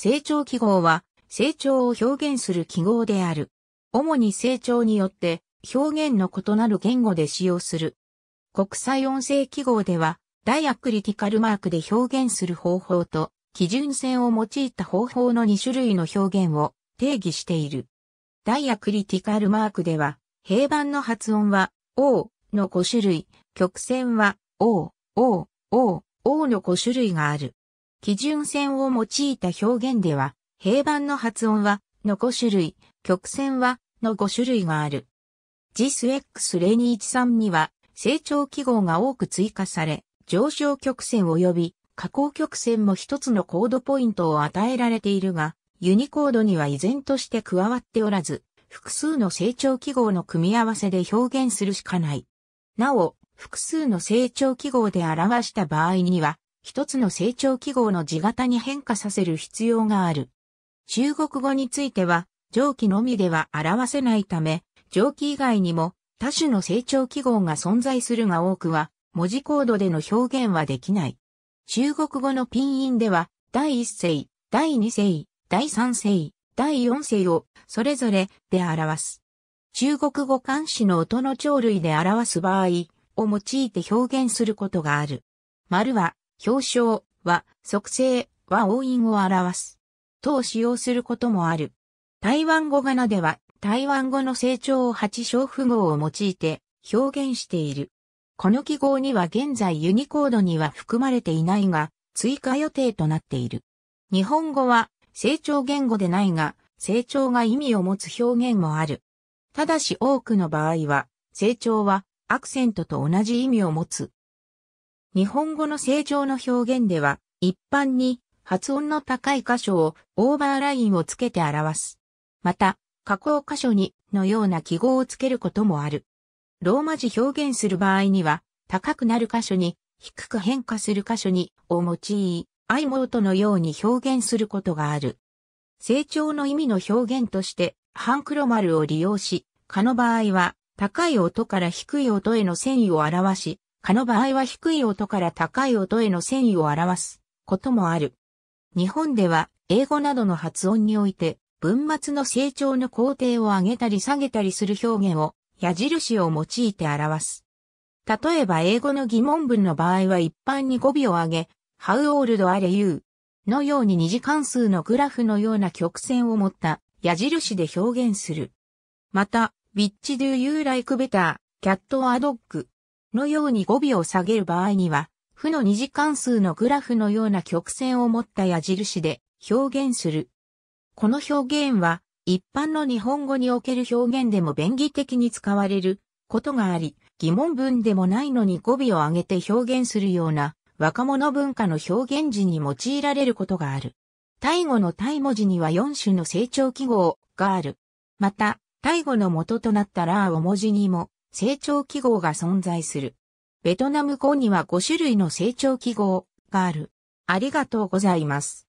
成長記号は、成長を表現する記号である。主に成長によって、表現の異なる言語で使用する。国際音声記号では、ダイアクリティカルマークで表現する方法と、基準線を用いた方法の2種類の表現を定義している。ダイアクリティカルマークでは、平板の発音は、O の5種類、曲線は、O、O、O、O の5種類がある。基準線を用いた表現では、平板の発音は、の5種類、曲線は、の5種類がある。JISX0213 には、成長記号が多く追加され、上昇曲線及び下降曲線も一つのコードポイントを与えられているが、ユニコードには依然として加わっておらず、複数の成長記号の組み合わせで表現するしかない。なお、複数の成長記号で表した場合には、一つの成長記号の字型に変化させる必要がある。中国語については、上記のみでは表せないため、上記以外にも多種の成長記号が存在するが多くは、文字コードでの表現はできない。中国語のピンインでは、第一声、第二声、第三声、第四声をそれぞれで表す。中国語漢詩の音の鳥類で表す場合を用いて表現することがある。丸は表彰は、促成は応印を表す。等を使用することもある。台湾語がなでは、台湾語の成長を8小符号を用いて表現している。この記号には現在ユニコードには含まれていないが、追加予定となっている。日本語は成長言語でないが、成長が意味を持つ表現もある。ただし多くの場合は、成長はアクセントと同じ意味を持つ日本語の正常の表現では、一般に発音の高い箇所をオーバーラインをつけて表す。また、加工箇所にのような記号をつけることもある。ローマ字表現する場合には、高くなる箇所に、低く変化する箇所にを用い、アイモートのように表現することがある。成長の意味の表現として、ハンクロマルを利用し、かの場合は、高い音から低い音への遷移を表し、蚊の場合は低い音から高い音への遷移を表すこともある。日本では英語などの発音において文末の成長の工程を上げたり下げたりする表現を矢印を用いて表す。例えば英語の疑問文の場合は一般に語尾を上げ、How old are you? のように二次関数のグラフのような曲線を持った矢印で表現する。また、Which do you like better? Cat or dog? のように語尾を下げる場合には、負の二次関数のグラフのような曲線を持った矢印で表現する。この表現は、一般の日本語における表現でも便宜的に使われることがあり、疑問文でもないのに語尾を上げて表現するような若者文化の表現時に用いられることがある。タイ語のタイ文字には4種の成長記号がある。また、タイ語の元となったラーを文字にも成長記号が存在する。ベトナム語には5種類の成長記号がある。ありがとうございます。